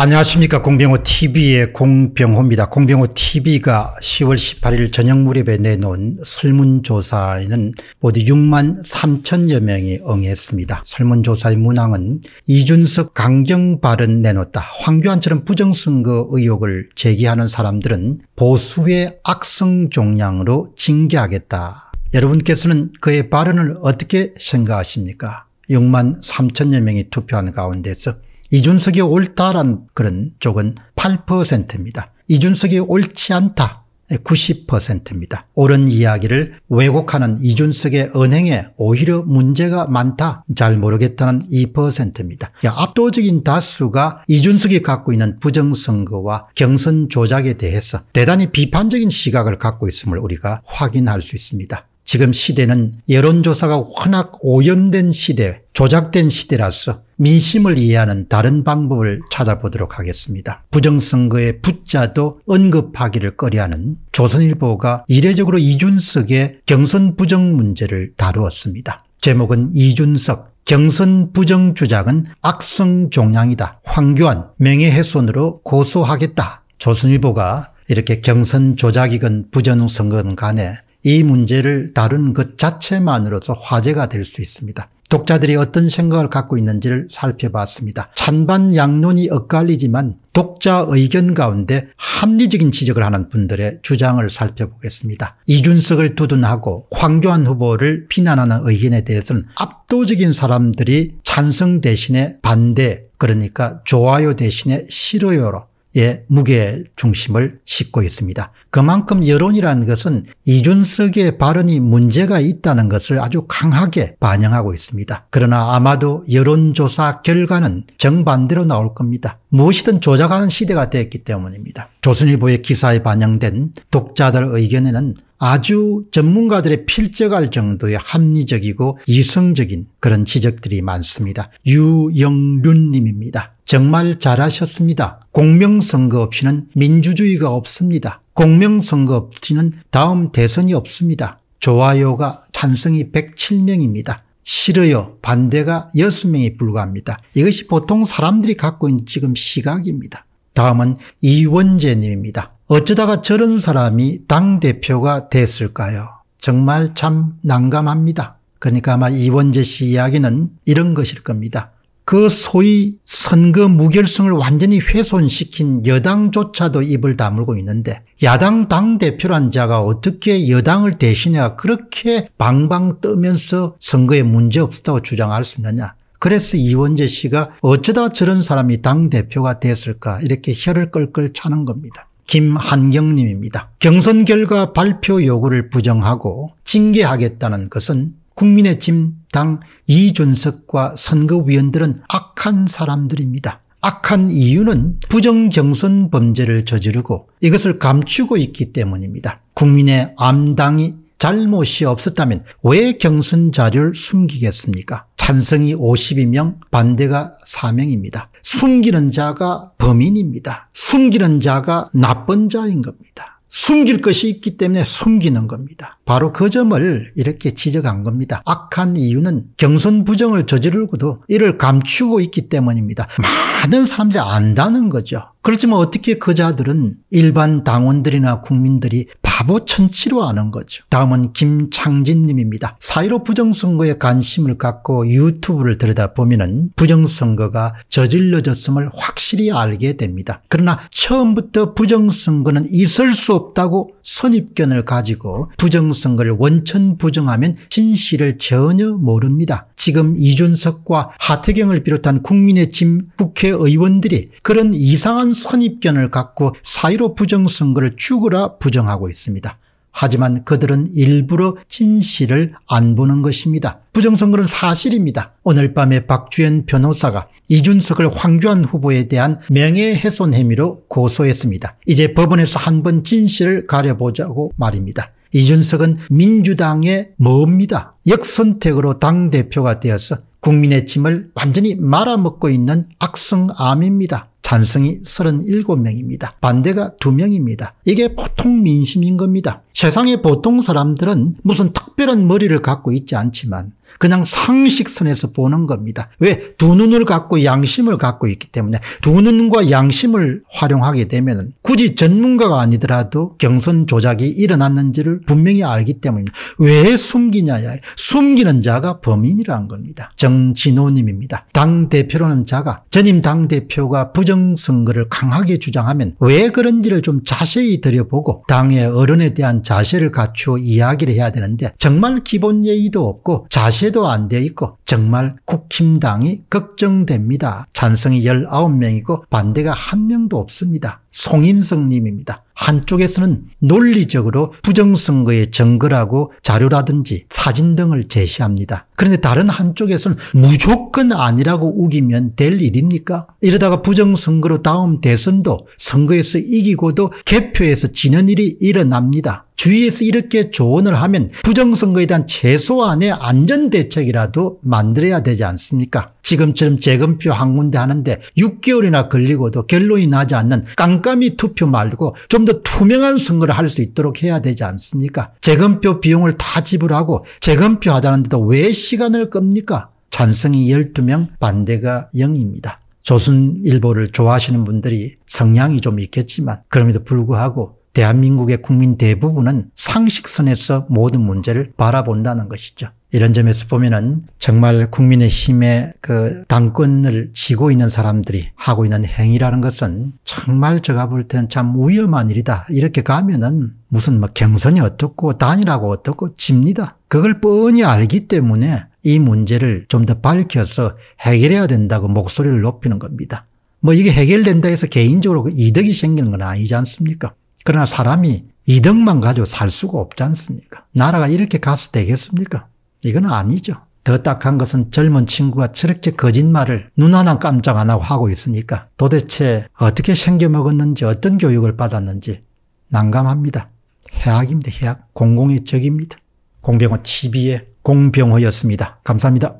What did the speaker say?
안녕하십니까. 공병호 TV의 공병호입니다. 공병호 TV가 10월 18일 저녁 무렵에 내놓은 설문조사에는 모두 6만 3천여 명이 응했습니다. 설문조사의 문항은 이준석 강경 발언 내놓다 황교안처럼 부정선거 의혹을 제기하는 사람들은 보수의 악성 종량으로 징계하겠다. 여러분께서는 그의 발언을 어떻게 생각하십니까? 6만 3천여 명이 투표한 가운데서 이준석이 옳다란 그런 쪽은 8%입니다. 이준석이 옳지 않다 90%입니다. 옳은 이야기를 왜곡하는 이준석의 은행에 오히려 문제가 많다. 잘 모르겠다는 2%입니다. 압도적인 다수가 이준석이 갖고 있는 부정선거와 경선 조작에 대해서 대단히 비판적인 시각을 갖고 있음을 우리가 확인할 수 있습니다. 지금 시대는 여론조사가 워낙 오염된 시대 조작된 시대라서 민심을 이해하는 다른 방법을 찾아보도록 하겠습니다. 부정선거의 붓자도 언급하기를 꺼려하는 조선일보가 이례적으로 이준석의 경선 부정 문제를 다루었습니다. 제목은 이준석 경선 부정 주장은 악성 종양이다. 황교안 명예훼손으로 고소하겠다. 조선일보가 이렇게 경선 조작이건 부정선거건 간에 이 문제를 다룬것 자체만으로서 화제가 될 수 있습니다. 독자들이 어떤 생각을 갖고 있는지를 살펴봤습니다. 찬반 양론이 엇갈리지만 독자 의견 가운데 합리적인 지적을 하는 분들의 주장을 살펴보겠습니다. 이준석을 두둔하고 황교안 후보를 비난하는 의견에 대해서는 압도적인 사람들이 찬성 대신에 반대 그러니까 좋아요 대신에 싫어요로 의 예, 무게 중심을 싣고 있습니다. 그만큼 여론이라는 것은 이준석의 발언이 문제가 있다는 것을 아주 강하게 반영하고 있습니다. 그러나 아마도 여론조사 결과는 정반대로 나올 겁니다. 무엇이든 조작하는 시대가 되었기 때문입니다. 조선일보의 기사에 반영된 독자들 의견에는 아주 전문가들의 필적할 정도의 합리적이고 이성적인 그런 지적들이 많습니다. 유영륜님입니다. 정말 잘하셨습니다. 공명선거 없이는 민주주의가 없습니다. 공명선거 없이는 다음 대선이 없습니다. 좋아요가 찬성이 107명입니다. 싫어요 반대가 6명이 불과합니다. 이것이 보통 사람들이 갖고 있는 지금 시각입니다. 다음은 이원재님입니다. 어쩌다가 저런 사람이 당대표가 됐을까요? 정말 참 난감합니다. 그러니까 아마 이원재 씨 이야기는 이런 것일 겁니다. 그 소위 선거 무결성을 완전히 훼손시킨 여당조차도 입을 다물고 있는데 야당 당대표란 자가 어떻게 여당을 대신해 그렇게 방방 뜨면서 선거에 문제없다고 주장할 수 있느냐. 그래서 이원재 씨가 어쩌다 저런 사람이 당대표가 됐을까 이렇게 혀를 끌끌 차는 겁니다. 김한경님입니다. 경선 결과 발표 요구를 부정하고 징계하겠다는 것은 국민의힘 당 이준석과 선거위원들은 악한 사람들입니다. 악한 이유는 부정경선 범죄를 저지르고 이것을 감추고 있기 때문입니다. 국민의 암당이 잘못이 없었다면 왜 경선 자료를 숨기겠습니까? 찬성이 52명 반대가 4명입니다. 숨기는 자가 범인입니다. 숨기는 자가 나쁜 자인 겁니다. 숨길 것이 있기 때문에 숨기는 겁니다. 바로 그 점을 이렇게 지적한 겁니다. 악한 이유는 경선 부정을 저지르고도 이를 감추고 있기 때문입니다. 많은 사람들이 안다는 거죠. 그렇지만 어떻게 그 자들은 일반 당원들이나 국민들이 바보천치로 아는 거죠. 다음은 김창진 님입니다. 사이로 부정선거에 관심을 갖고 유튜브를 들여다보면 은 부정선거가 저질러졌음을 확실히 알게 됩니다. 그러나 처음부터 부정선거는 있을 수 없다고 선입견을 가지고 부정선거를 원천 부정하면 진실을 전혀 모릅니다. 지금 이준석과 하태경을 비롯한 국민의힘 국회의원들이 그런 이상한 선입견을 갖고 사이로 부정선거를 죽으라 부정하고 있습니다. 하지만 그들은 일부러 진실을 안 보는 것입니다. 부정선거는 사실입니다. 오늘 밤에 박주현 변호사가 이준석을 황교안 후보에 대한 명예훼손 혐의로 고소했습니다. 이제 법원에서 한 번 진실을 가려보자고 말입니다. 이준석은 민주당의 뭡니다. 역선택으로 당대표가 되어서 국민의 짐을 완전히 말아먹고 있는 악성암입니다. 찬성이 37명입니다. 반대가 2명입니다. 이게 보통 민심인 겁니다. 세상의 보통 사람들은 무슨 특별한 머리를 갖고 있지 않지만 그냥 상식선에서 보는 겁니다. 왜? 두 눈을 갖고 양심을 갖고 있기 때문에 두 눈과 양심을 활용하게 되면 굳이 전문가가 아니더라도 경선 조작이 일어났는지를 분명히 알기 때문입니다. 왜 숨기냐? 숨기는 자가 범인이라는 겁니다. 정진호님입니다. 당대표라는 자가 전임 당대표가 부정선거를 강하게 주장하면 왜 그런지를 좀 자세히 들여보고 당의 어른에 대한 자세를 갖추어 이야기를 해야 되는데 정말 기본 예의도 없고 자세도 안돼 있고 정말 국힘당이 걱정됩니다. 찬성이 19명이고 반대가 한명도 없습니다. 송인성 님입니다. 한쪽에서는 논리적으로 부정선거의 증거라고 자료라든지 사진 등을 제시합니다. 그런데 다른 한쪽에서는 무조건 아니라고 우기면 될 일입니까? 이러다가 부정선거로 다음 대선도 선거에서 이기고도 개표에서 지는 일이 일어납니다. 주위에서 이렇게 조언을 하면 부정선거에 대한 최소한의 안전대책이라도 마 만들어야 되지 않습니까? 지금처럼 재검표 한 군데 하는데 6개월이나 걸리고도 결론이 나지 않는 깜깜이 투표 말고 좀 더 투명한 선거를 할 수 있도록 해야 되지 않습니까? 재검표 비용을 다 지불하고 재검표 하자는데도 왜 시간을 끕니까? 찬성이 12명 반대가 0입니다. 조선일보를 좋아하시는 분들이 성향이 좀 있겠지만 그럼에도 불구하고 대한민국의 국민 대부분은 상식선에서 모든 문제를 바라본다는 것이죠. 이런 점에서 보면은 정말 국민의힘의 그 당권을 쥐고 있는 사람들이 하고 있는 행위라는 것은 정말 제가 볼 때는 참 위험한 일이다. 이렇게 가면은 무슨 뭐 경선이 어떻고 단일하고 어떻고 집니다. 그걸 뻔히 알기 때문에 이 문제를 좀 더 밝혀서 해결해야 된다고 목소리를 높이는 겁니다. 뭐 이게 해결된다 해서 개인적으로 그 이득이 생기는 건 아니지 않습니까? 그러나 사람이 이득만 가지고 살 수가 없지 않습니까? 나라가 이렇게 가서 되겠습니까? 이건 아니죠. 더 딱한 것은 젊은 친구가 저렇게 거짓말을 눈 하나 깜짝 안 하고 하고 있으니까 도대체 어떻게 생겨먹었는지 어떤 교육을 받았는지 난감합니다. 해악입니다. 해악. 공공의 적입니다. 공병호 TV의 공병호였습니다. 감사합니다.